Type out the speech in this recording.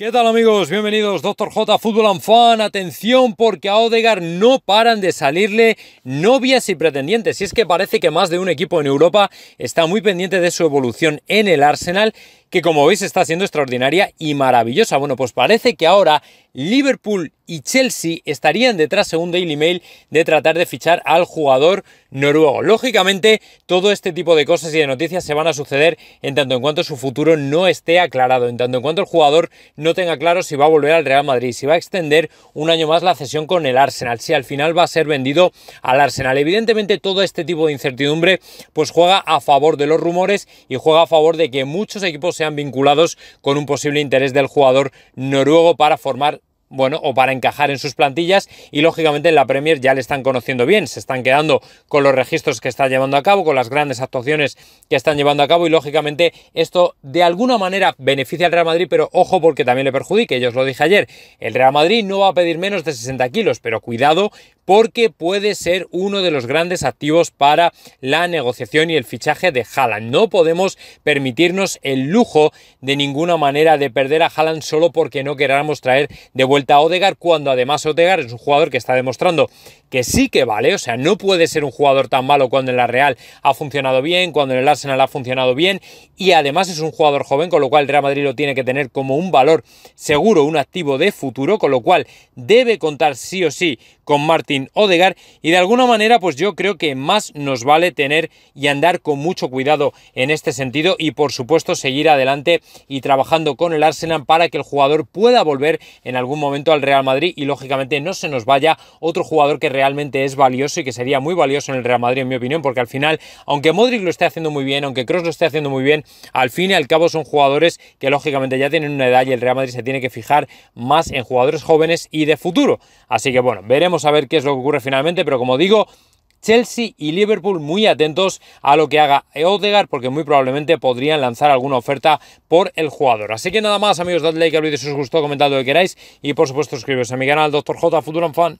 ¿Qué tal amigos? Bienvenidos, Doctor J, Fútbol and Fan. Atención porque a Odegar no paran de salirle novias y pretendientes. Y es que parece que más de un equipo en Europa está muy pendiente de su evolución en el Arsenal que como veis está siendo extraordinaria y maravillosa. Bueno, pues parece que ahora Liverpool y Chelsea estarían detrás, según Daily Mail, de tratar de fichar al jugador noruego. Lógicamente, todo este tipo de cosas y de noticias se van a suceder en tanto en cuanto su futuro no esté aclarado, en tanto en cuanto el jugador no tenga claro si va a volver al Real Madrid, si va a extender un año más la cesión con el Arsenal, si al final va a ser vendido al Arsenal. Evidentemente, todo este tipo de incertidumbre pues juega a favor de los rumores y juega a favor de que muchos equipos sean vinculados con un posible interés del jugador noruego para formar bueno, o para encajar en sus plantillas y lógicamente en la Premier ya le están conociendo bien, se están quedando con los registros que está llevando a cabo, con las grandes actuaciones que están llevando a cabo y lógicamente esto de alguna manera beneficia al Real Madrid, pero ojo porque también le perjudique, yo os lo dije ayer, el Real Madrid no va a pedir menos de 60 kilos, pero cuidado porque puede ser uno de los grandes activos para la negociación y el fichaje de Haaland. No podemos permitirnos el lujo de ninguna manera de perder a Haaland solo porque no queramos traer de vuelta a Odegar, cuando además Odegar es un jugador que está demostrando que sí que vale, o sea, no puede ser un jugador tan malo cuando en la Real ha funcionado bien, cuando en el Arsenal ha funcionado bien y además es un jugador joven, con lo cual el Real Madrid lo tiene que tener como un valor seguro, un activo de futuro, con lo cual debe contar sí o sí con Martín Odegar y de alguna manera pues yo creo que más nos vale tener y andar con mucho cuidado en este sentido y por supuesto seguir adelante y trabajando con el Arsenal para que el jugador pueda volver en algún momento al Real Madrid y lógicamente no se nos vaya otro jugador que realmente es valioso y que sería muy valioso en el Real Madrid en mi opinión porque al final aunque Modric lo esté haciendo muy bien aunque Kroos lo esté haciendo muy bien al fin y al cabo son jugadores que lógicamente ya tienen una edad y el Real Madrid se tiene que fijar más en jugadores jóvenes y de futuro así que bueno veremos a ver qué es lo que ocurre finalmente, pero como digo, Chelsea y Liverpool muy atentos a lo que haga Odegaard porque muy probablemente podrían lanzar alguna oferta por el jugador. Así que nada más amigos, dadle like al vídeo si os gustó, comentad lo que queráis y por supuesto suscribiros a mi canal Dr. J futuro Fan.